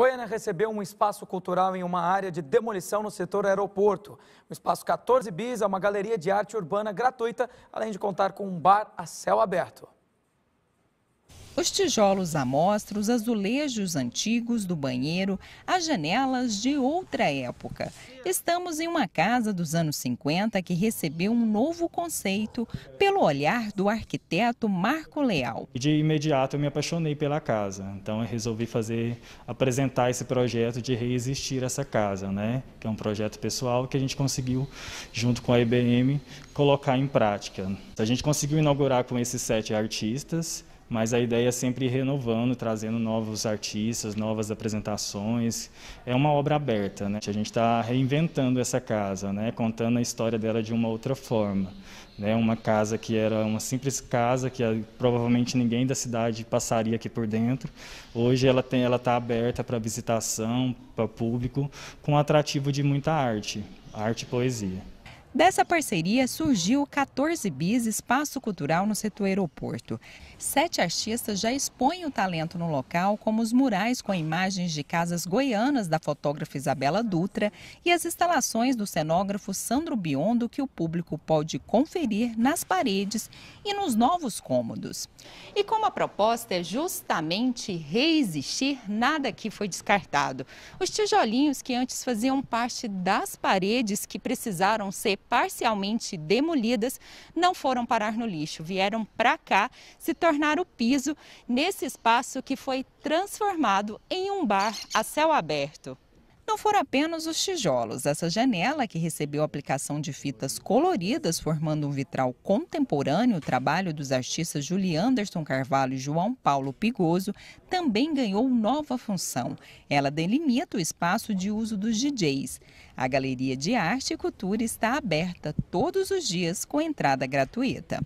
Goiânia recebeu um espaço cultural em uma área de demolição no setor aeroporto. O espaço 14 Bis é uma galeria de arte urbana gratuita, além de contar com um bar a céu aberto. Os tijolos à os azulejos antigos do banheiro, as janelas de outra época. Estamos em uma casa dos anos 50 que recebeu um novo conceito pelo olhar do arquiteto Marco Leal. De imediato eu me apaixonei pela casa, então eu resolvi fazer apresentar esse projeto de reexistir essa casa, né? Que é um projeto pessoal que a gente conseguiu junto com a IBM colocar em prática. A gente conseguiu inaugurar com esses sete artistas mas a ideia é sempre renovando, trazendo novos artistas, novas apresentações. É uma obra aberta, né? A gente está reinventando essa casa, né? Contando a história dela de uma outra forma, né? Uma casa que era uma simples casa que ah, provavelmente ninguém da cidade passaria aqui por dentro. Hoje ela tem, ela está aberta para visitação, para público, com atrativo de muita arte, arte e poesia. Dessa parceria surgiu o 14 Bis Espaço Cultural no setor aeroporto. Sete artistas já expõem o talento no local, como os murais com imagens de casas goianas da fotógrafa Isabela Dutra e as instalações do cenógrafo Sandro Biondo, que o público pode conferir nas paredes e nos novos cômodos. E como a proposta é justamente reexistir, nada aqui foi descartado. Os tijolinhos que antes faziam parte das paredes que precisaram ser parcialmente demolidas não foram parar no lixo, vieram para cá se tornar o piso nesse espaço que foi transformado em um bar a céu aberto. Não foram apenas os tijolos. Essa janela, que recebeu aplicação de fitas coloridas, formando um vitral contemporâneo, o trabalho dos artistas Julie Anderson Carvalho e João Paulo Pigoso, também ganhou nova função. Ela delimita o espaço de uso dos DJs. A Galeria de Arte e Cultura está aberta todos os dias com entrada gratuita.